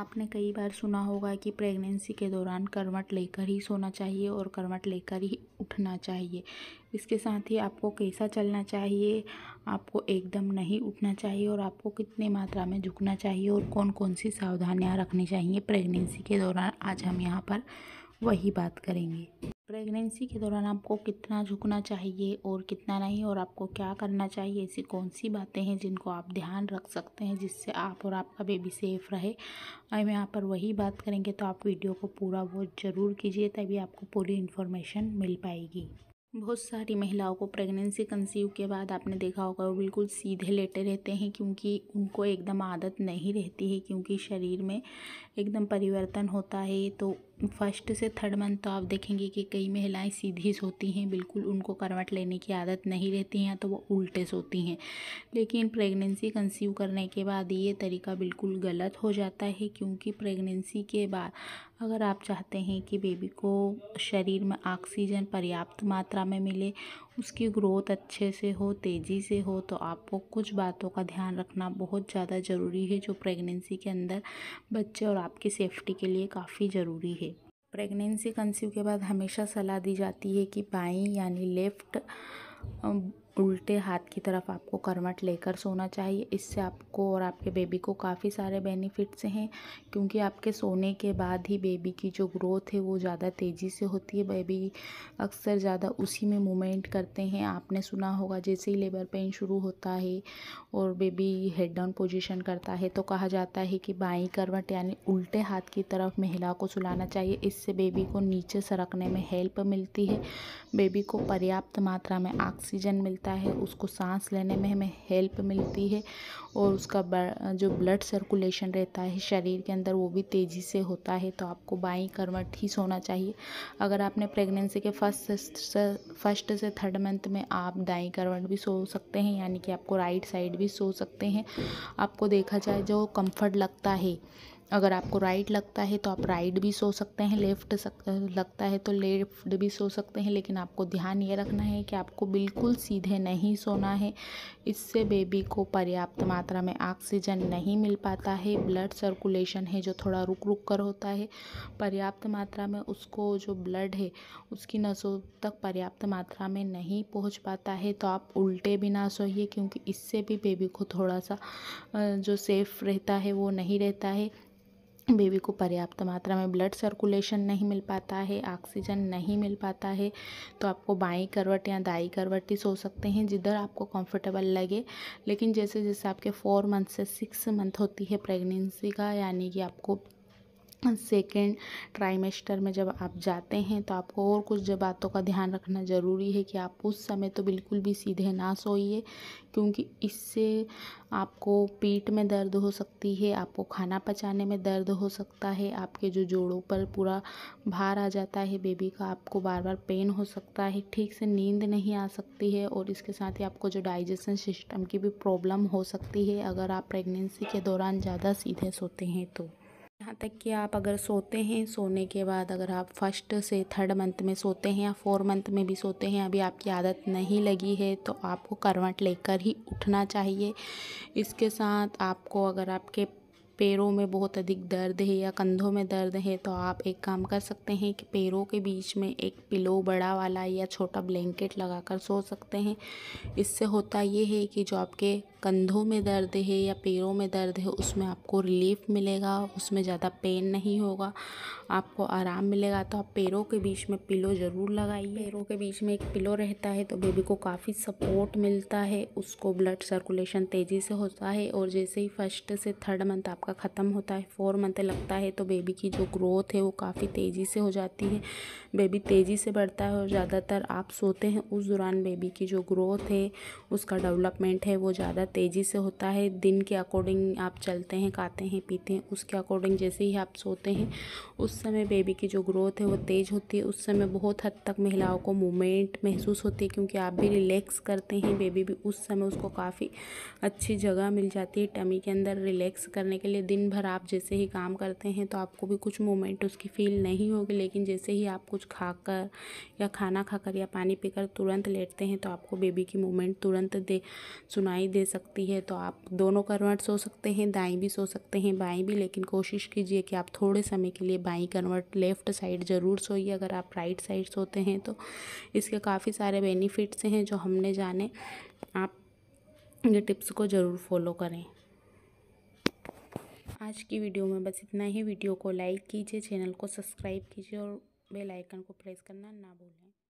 आपने कई बार सुना होगा कि प्रेगनेंसी के दौरान करवट लेकर ही सोना चाहिए और करवट लेकर ही उठना चाहिए इसके साथ ही आपको कैसा चलना चाहिए आपको एकदम नहीं उठना चाहिए और आपको कितने मात्रा में झुकना चाहिए और कौन कौन सी सावधानियां रखनी चाहिए प्रेगनेंसी के दौरान आज हम यहाँ पर वही बात करेंगे प्रेगनेंसी के दौरान आपको कितना झुकना चाहिए और कितना नहीं और आपको क्या करना चाहिए ऐसी कौन सी बातें हैं जिनको आप ध्यान रख सकते हैं जिससे आप और आपका बेबी सेफ़ रहे हम यहाँ पर वही बात करेंगे तो आप वीडियो को पूरा वो ज़रूर कीजिए तभी आपको पूरी इन्फॉर्मेशन मिल पाएगी बहुत सारी महिलाओं को प्रेगनेंसी कंसीव के बाद आपने देखा होगा वो बिल्कुल सीधे लेटे रहते हैं क्योंकि उनको एकदम आदत नहीं रहती है क्योंकि शरीर में एकदम परिवर्तन होता है तो फर्स्ट से थर्ड मंथ तो आप देखेंगे कि कई महिलाएं सीधी सोती हैं बिल्कुल उनको करवट लेने की आदत नहीं रहती हैं तो वो उल्टे सोती हैं लेकिन प्रेगनेंसी कंसीव करने के बाद ये तरीका बिल्कुल गलत हो जाता है क्योंकि प्रेगनेंसी के बाद अगर आप चाहते हैं कि बेबी को शरीर में ऑक्सीजन पर्याप्त मात्रा में मिले उसकी ग्रोथ अच्छे से हो तेज़ी से हो तो आपको कुछ बातों का ध्यान रखना बहुत ज़्यादा ज़रूरी है जो प्रेगनेंसी के अंदर बच्चे और आपकी सेफ्टी के लिए काफ़ी ज़रूरी है प्रेगनेंसी कंसीव के बाद हमेशा सलाह दी जाती है कि बाई यानी लेफ़्ट उल्टे हाथ की तरफ आपको करवट लेकर सोना चाहिए इससे आपको और आपके बेबी को काफ़ी सारे बेनिफिट्स हैं क्योंकि आपके सोने के बाद ही बेबी की जो ग्रोथ है वो ज़्यादा तेज़ी से होती है बेबी अक्सर ज़्यादा उसी में मूवमेंट करते हैं आपने सुना होगा जैसे ही लेबर पेन शुरू होता है और बेबी हेड डाउन पोजिशन करता है तो कहा जाता है कि बाई करवट यानी उल्टे हाथ की तरफ महिला को सुलाना चाहिए इससे बेबी को नीचे सरकने में हेल्प मिलती है बेबी को पर्याप्त मात्रा में ऑक्सीजन मिलता है उसको सांस लेने में हमें हेल्प मिलती है और उसका जो ब्लड सर्कुलेशन रहता है शरीर के अंदर वो भी तेज़ी से होता है तो आपको बाई करवट ही सोना चाहिए अगर आपने प्रेगनेंसी के फर्स्ट से फर्स्ट से थर्ड मंथ में आप दाई करवट भी सो सकते हैं यानी कि आपको राइट साइड भी सो सकते हैं आपको देखा जाए जो कम्फर्ट लगता है अगर आपको राइट लगता है तो आप राइट भी सो सकते हैं लेफ़्ट सक लगता है तो लेफ़्ट भी सो सकते हैं लेकिन आपको ध्यान ये रखना है कि आपको बिल्कुल सीधे नहीं सोना है इससे बेबी को पर्याप्त मात्रा में ऑक्सीजन नहीं मिल पाता है ब्लड सर्कुलेशन है जो थोड़ा रुक रुक कर होता है पर्याप्त मात्रा में उसको जो ब्लड है उसकी नसों तक पर्याप्त मात्रा में नहीं पहुँच पाता है तो आप उल्टे भी ना सोइए क्योंकि इससे भी बेबी को थोड़ा सा जो सेफ़ रहता है वो नहीं रहता है बेबी को पर्याप्त मात्रा में ब्लड सर्कुलेशन नहीं मिल पाता है ऑक्सीजन नहीं मिल पाता है तो आपको बाई करवट या दाई करवट ही सो सकते हैं जिधर आपको कंफर्टेबल लगे लेकिन जैसे जैसे आपके फोर मंथ से सिक्स मंथ होती है प्रेगनेंसी का यानी कि आपको सेकेंड ट्राइमेस्टर में जब आप जाते हैं तो आपको और कुछ जब बातों का ध्यान रखना ज़रूरी है कि आप उस समय तो बिल्कुल भी सीधे ना सोइए क्योंकि इससे आपको पीठ में दर्द हो सकती है आपको खाना पचाने में दर्द हो सकता है आपके जो जोड़ों पर पूरा भार आ जाता है बेबी का आपको बार बार पेन हो सकता है ठीक से नींद नहीं आ सकती है और इसके साथ ही आपको जो डाइजेशन सिस्टम की भी प्रॉब्लम हो सकती है अगर आप प्रेगनेंसी के दौरान ज़्यादा सीधे सोते हैं तो यहाँ तक कि आप अगर सोते हैं सोने के बाद अगर आप फर्स्ट से थर्ड मंथ में सोते हैं या फोर मंथ में भी सोते हैं अभी आपकी आदत नहीं लगी है तो आपको करवट लेकर ही उठना चाहिए इसके साथ आपको अगर आपके पैरों में बहुत अधिक दर्द है या कंधों में दर्द है तो आप एक काम कर सकते हैं कि पैरों के बीच में एक पिलो बड़ा वाला या छोटा ब्लैंकेट लगाकर सो सकते हैं इससे होता ये है कि जो आपके कंधों में दर्द है या पैरों में दर्द है उसमें आपको रिलीफ मिलेगा उसमें ज़्यादा पेन नहीं होगा आपको आराम मिलेगा तो आप पैरों के बीच में पिलो ज़रूर लगाइए पैरों के बीच में एक पिलो रहता है तो बेबी को काफ़ी सपोर्ट मिलता है उसको ब्लड सर्कुलेशन तेज़ी से होता है और जैसे ही फर्स्ट से थर्ड मंथ आप आपका ख़त्म होता है फोर मंथ लगता है तो बेबी की जो ग्रोथ है वो काफ़ी तेज़ी से हो जाती है बेबी तेज़ी से बढ़ता है और ज़्यादातर आप सोते हैं उस दौरान बेबी की जो ग्रोथ है उसका डेवलपमेंट है वो ज़्यादा तेज़ी से होता है दिन के अकॉर्डिंग आप चलते हैं खाते हैं पीते हैं उसके अकॉर्डिंग जैसे ही आप सोते हैं उस समय बेबी की जो ग्रोथ है वो तेज़ होती है उस समय बहुत हद तक महिलाओं को मूवमेंट महसूस होती है क्योंकि आप भी रिलैक्स करते हैं बेबी भी उस समय उसको काफ़ी अच्छी जगह मिल जाती है टमी के अंदर रिलैक्स करने के लिए लिए दिन भर आप जैसे ही काम करते हैं तो आपको भी कुछ मोमेंट उसकी फील नहीं होगी लेकिन जैसे ही आप कुछ खाकर या खाना खाकर या पानी पीकर तुरंत लेटते हैं तो आपको बेबी की मूवमेंट तुरंत दे सुनाई दे सकती है तो आप दोनों करवट सो सकते हैं दाएँ भी सो सकते हैं बाएँ भी लेकिन कोशिश कीजिए कि आप थोड़े समय के लिए बाई करवट लेफ़्ट साइड ज़रूर सोइए अगर आप राइट साइड सोते हैं तो इसके काफ़ी सारे बेनिफिट्स हैं जो हमने जाने आप ये टिप्स को ज़रूर फॉलो करें आज की वीडियो में बस इतना ही वीडियो को लाइक कीजिए चैनल को सब्सक्राइब कीजिए और बेल आइकन को प्रेस करना ना भूलें